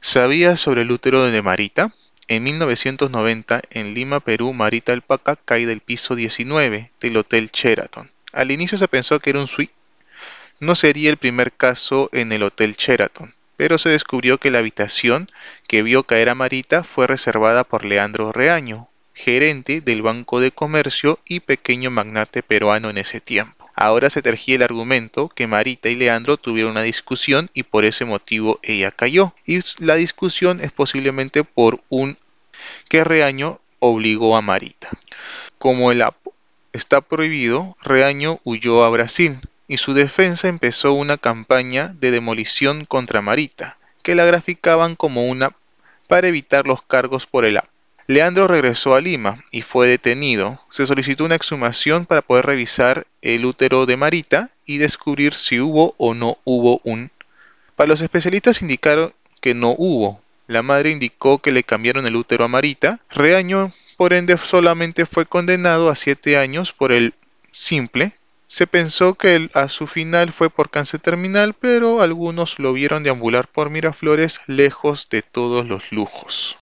¿Sabías sobre el útero de Marita? En 1990, en Lima, Perú, Marita Alpaca cae del piso 19 del Hotel Sheraton. Al inicio se pensó que era un suite. No sería el primer caso en el Hotel Sheraton, pero se descubrió que la habitación que vio caer a Marita fue reservada por Leandro Reaño, gerente del Banco de Comercio y pequeño magnate peruano en ese tiempo. Ahora se tergía el argumento que Marita y Leandro tuvieron una discusión y por ese motivo ella cayó. Y la discusión es posiblemente por un que Reaño obligó a Marita. Como el app está prohibido, Reaño huyó a Brasil y su defensa empezó una campaña de demolición contra Marita, que la graficaban como una para evitar los cargos por el app. Leandro regresó a Lima y fue detenido. Se solicitó una exhumación para poder revisar el útero de Marita y descubrir si hubo o no hubo un... Para los especialistas indicaron que no hubo. La madre indicó que le cambiaron el útero a Marita. Reaño, por ende, solamente fue condenado a siete años por el simple. Se pensó que el, a su final fue por cáncer terminal, pero algunos lo vieron deambular por Miraflores lejos de todos los lujos.